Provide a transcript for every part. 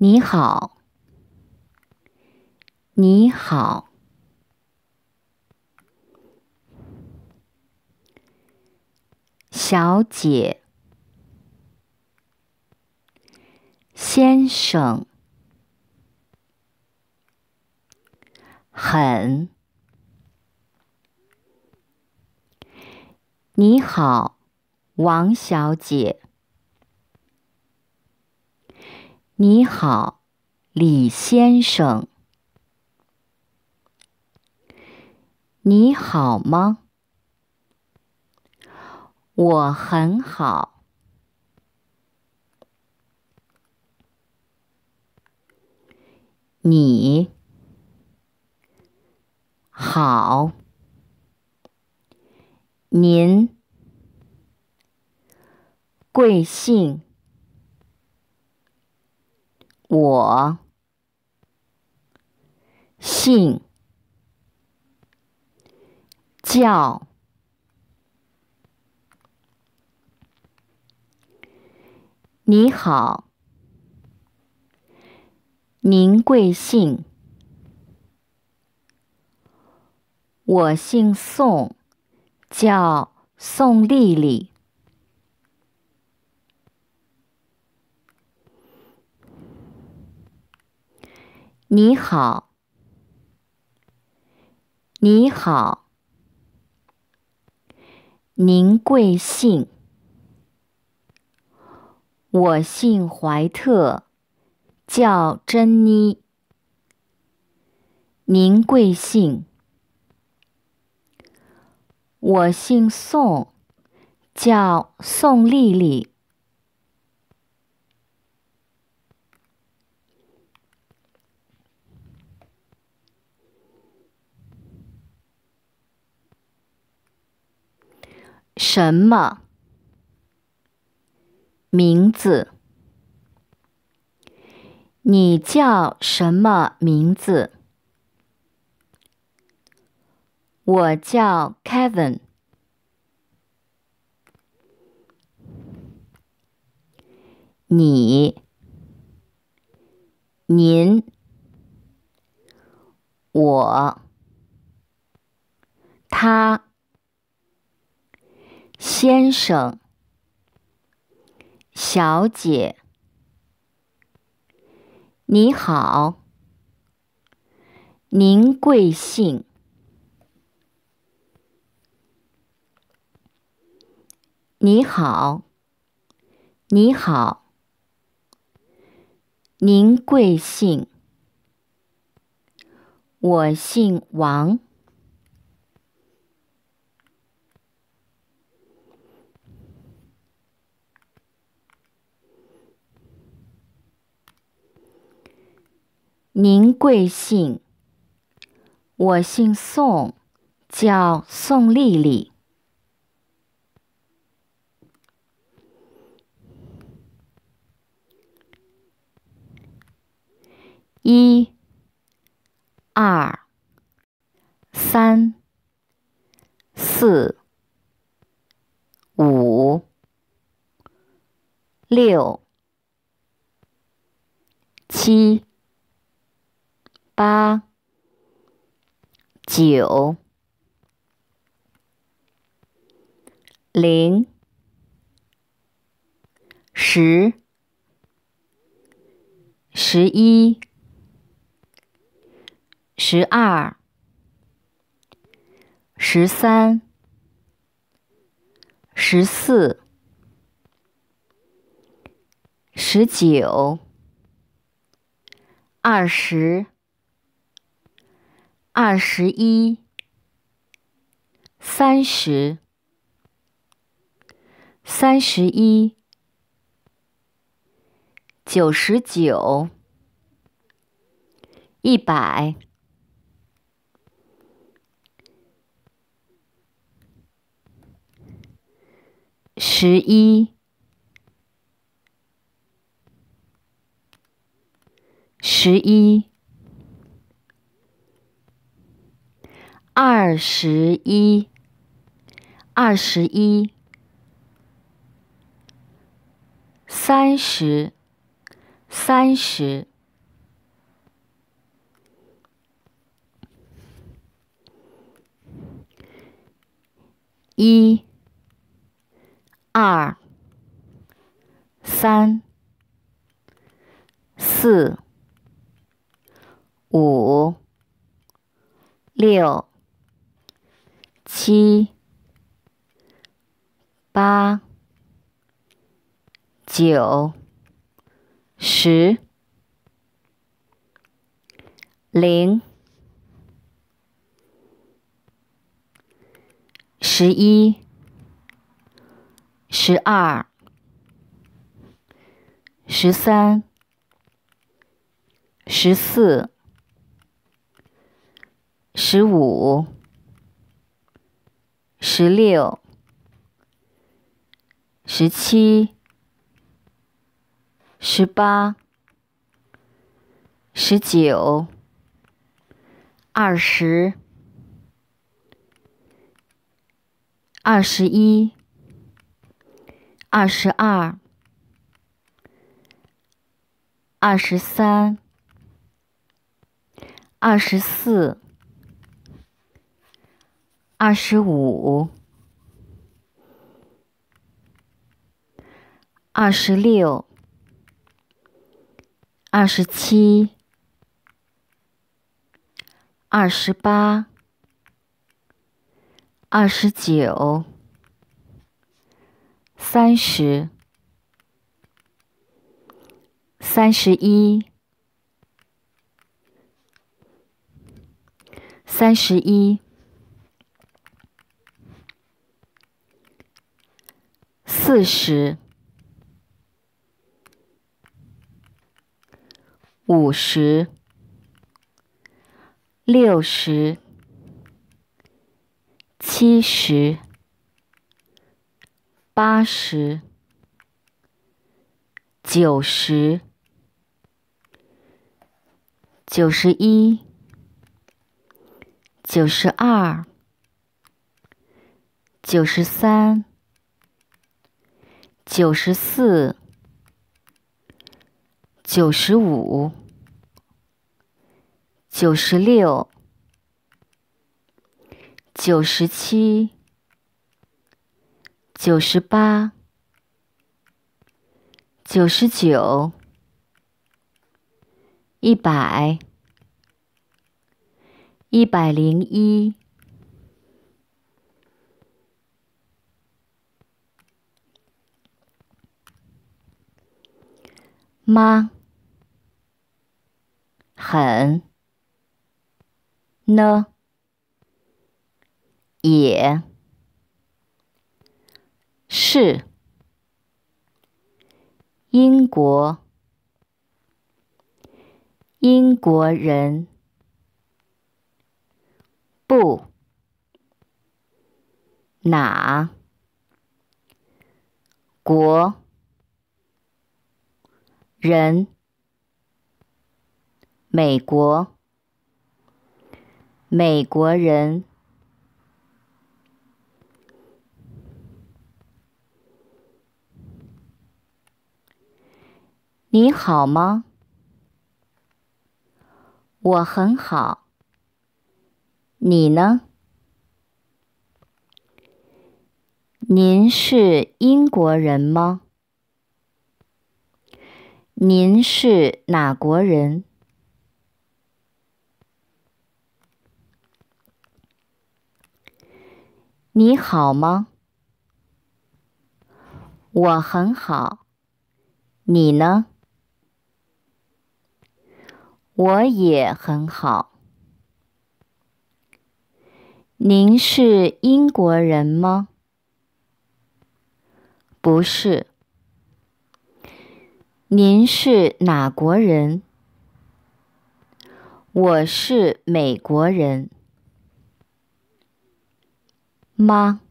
你好，你好，小姐，先生，很，你好，王小姐。你好，李先生。你好吗？我很好。你，好。您，贵姓？我姓叫你好，您贵姓？我姓宋，叫宋丽丽。你好，你好，您贵姓？我姓怀特，叫珍妮。您贵姓？我姓宋，叫宋丽丽。什么名字？你叫什么名字？我叫 Kevin。你、您、我、他。先生，小姐，你好，您贵姓？你好，你好，您贵姓？我姓王。您贵姓？我姓宋，叫宋丽丽。一、二、三、四、五、六、七。八、九、零、十、十一、十二、十三、十四、十九、二十。二十一，三十，三十一，九十九，一百，十一，十一。二十一，二十一，三十，三十，一，二，三，四，五，六。七、八、九、十、零、十一、十二、十三、十四、十五。十六、十七、十八、十九、二十、二十一、二十二、二十三、二十四。二十五，二十六，二十七，二十八，二十九，三十，三十一，三十一。四十，五十，六十，七十，八十，九十，九十一，九十二，九十三。九十四，九十五，九十六，九十七，九十八，九十九，一百，一百零一。吗？很呢，也是英国英国人不哪国？人，美国，美国人，你好吗？我很好，你呢？您是英国人吗？您是哪国人？你好吗？我很好。你呢？我也很好。您是英国人吗？不是。您是哪国人？我是美国人吗？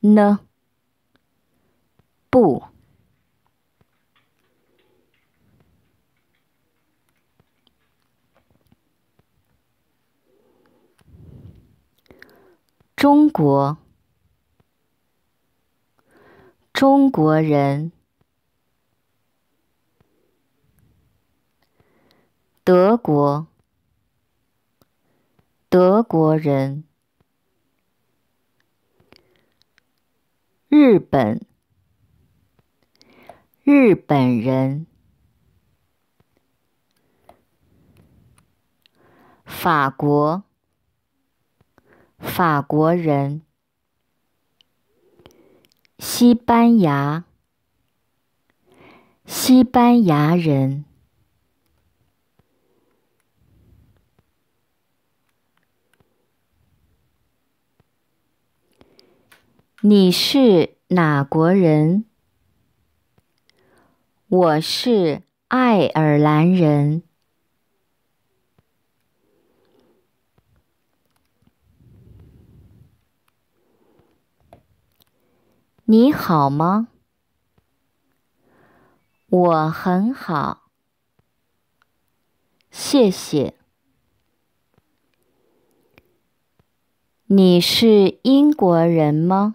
呢？不，中国。中国人，德国，德国人，日本，日本人，法国，法国人。西班牙，西班牙人。你是哪国人？我是爱尔兰人。你好吗？我很好，谢谢。你是英国人吗？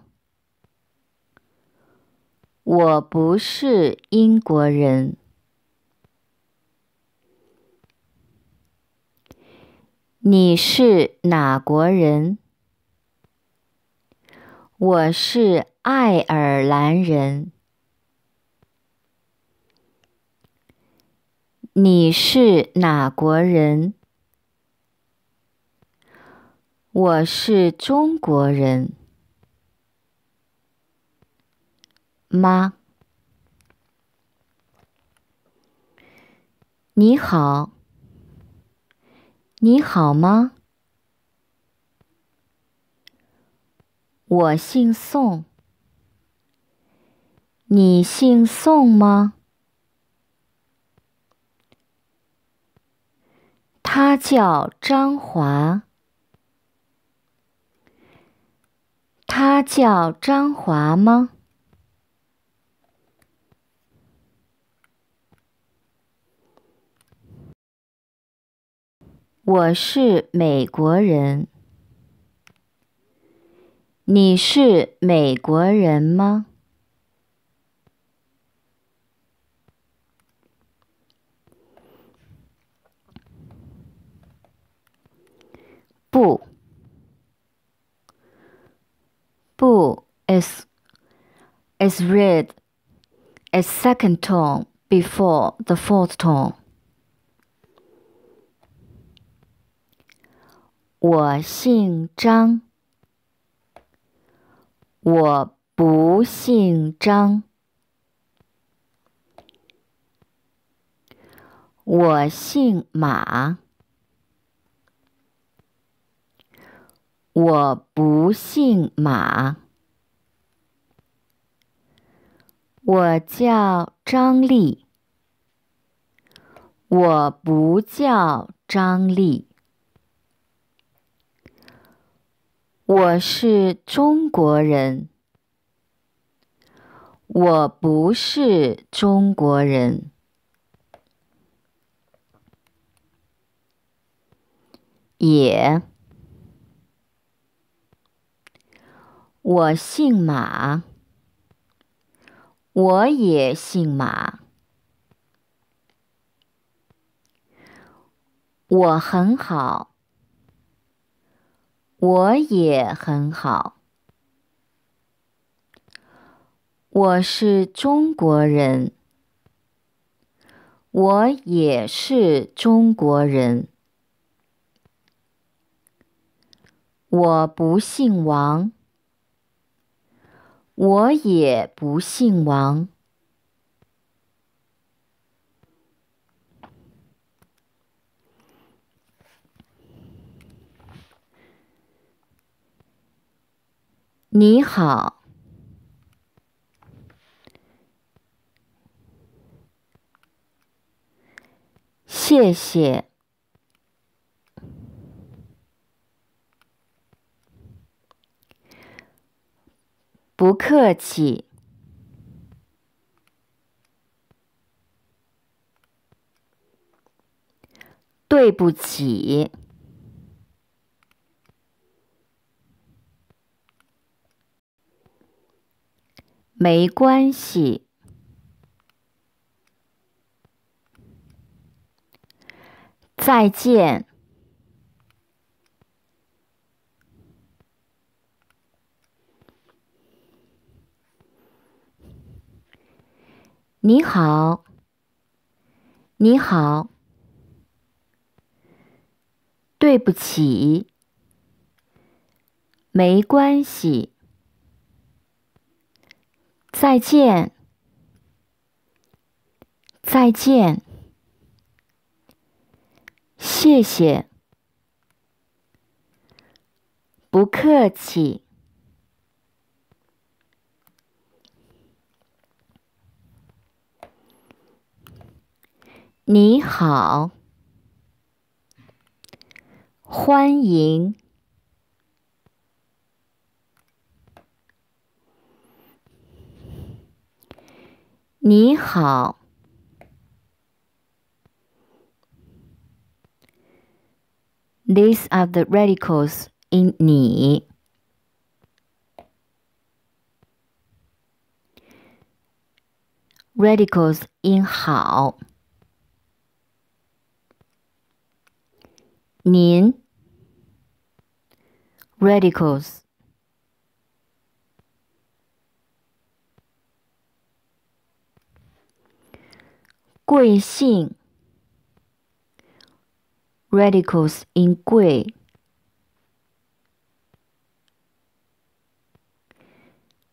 我不是英国人。你是哪国人？我是。爱尔兰人，你是哪国人？我是中国人。妈，你好，你好吗？我姓宋。你姓宋吗？他叫张华。他叫张华吗？我是美国人。你是美国人吗？不不 is is read as second tone before the fourth tone. 我姓张，我不姓张。我姓马。我不姓马，我叫张丽。我不叫张丽。我是中国人。我不是中国人。也。我姓马，我也姓马，我很好，我也很好，我是中国人，我也是中国人，我不姓王。我也不姓王。你好。谢谢。不客气。对不起。没关系。再见。你好，你好，对不起，没关系，再见，再见，谢谢，不客气。你好，欢迎，你好，these are the radicals in 你。radicals in 好。mean radicals. Guixing radicals in Gui.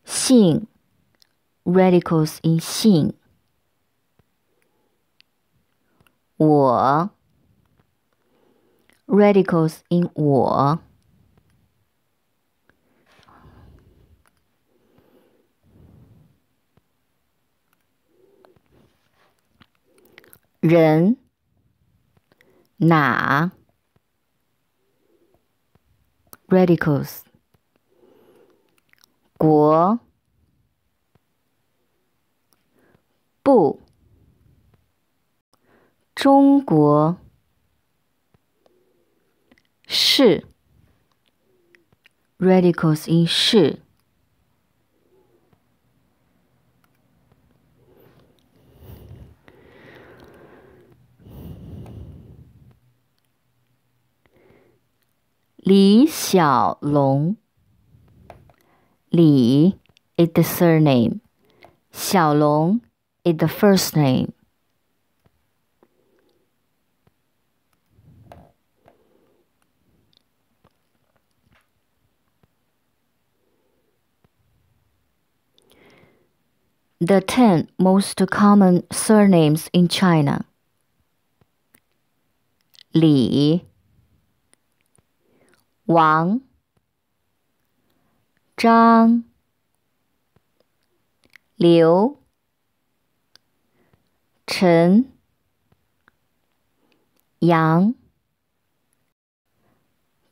Xing radicals in Xing. 我。radicals in 我。人哪 radicals 国不中国。是 radicals in Li is the surname，小龙 is the first name。the 10 most common surnames in China. Li, Wang, Zhang, Liu, Chen, Yang,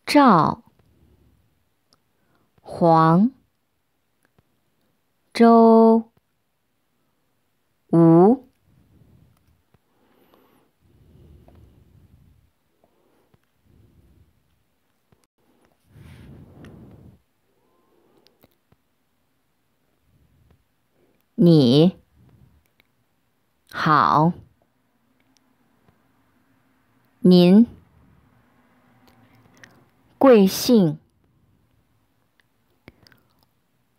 Zhao, Huang, Zhou. 吴，你，好，您，贵姓？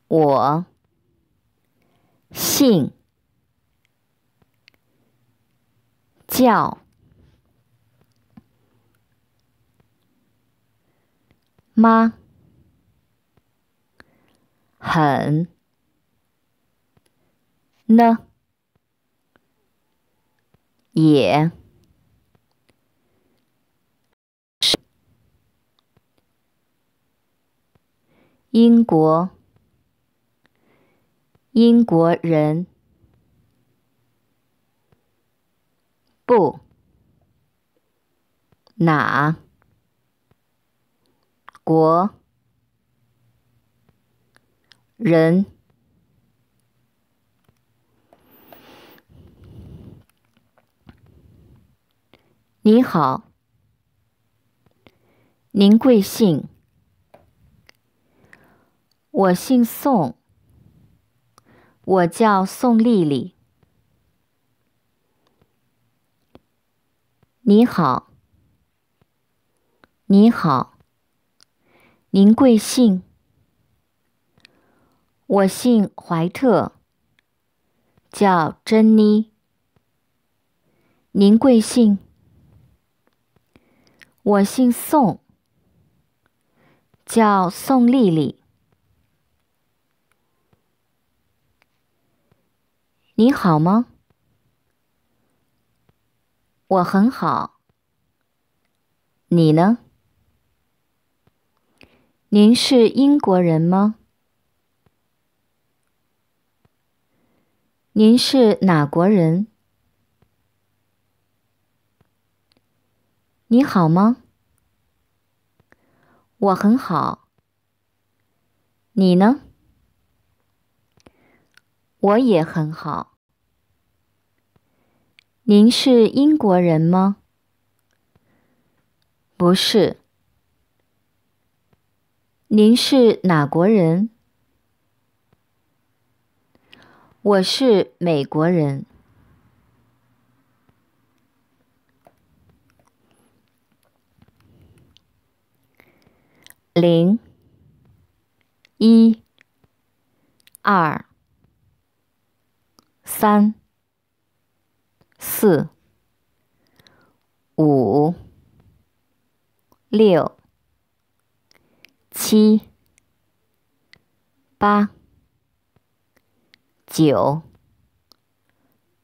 我，姓。叫吗？很呢，也英国英国人。不，哪国人？您好，您贵姓？我姓宋，我叫宋丽丽。你好，你好，您贵姓？我姓怀特，叫珍妮。您贵姓？我姓宋，叫宋丽丽。你好吗？我很好，你呢？您是英国人吗？您是哪国人？你好吗？我很好，你呢？我也很好。您是英国人吗？不是。您是哪国人？我是美国人。零，一，二，三。四、五、六、七、八、九、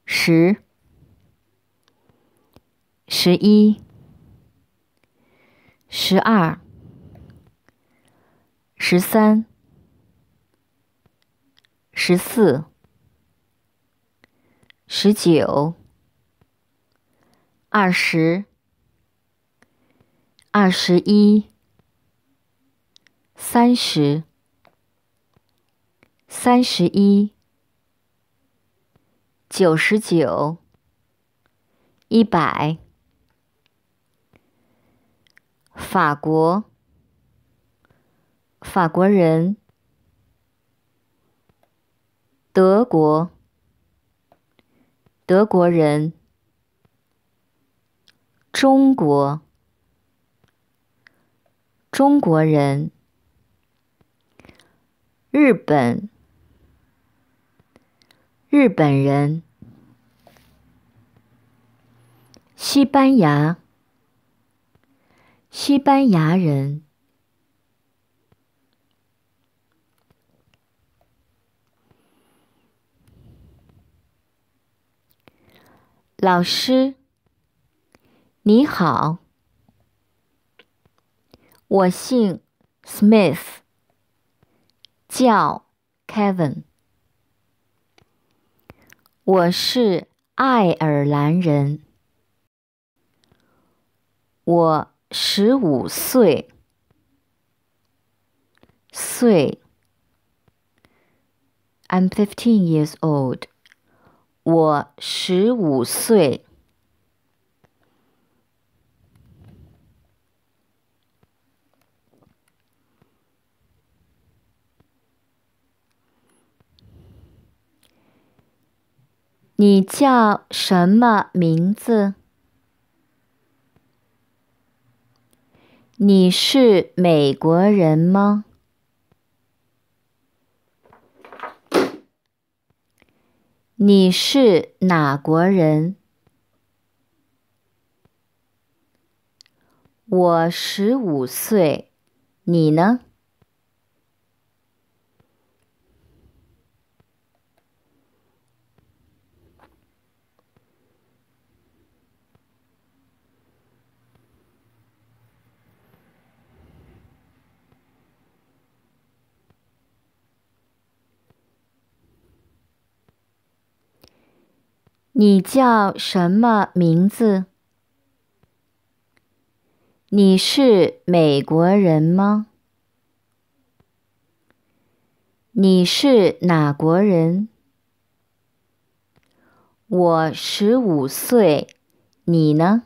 十、十一、十二、十三、十四、十九。二十，二十一，三十，三十一，九十九，一百。法国，法国人，德国，德国人。中国，中国人；日本，日本人；西班牙，西班牙人。老师。你好，我姓 Smith，叫 Kevin，我是爱尔兰人，我十五岁，岁，I'm fifteen years old，我十五岁。你叫什么名字？你是美国人吗？你是哪国人？我十五岁，你呢？你叫什么名字？你是美国人吗？你是哪国人？我十五岁，你呢？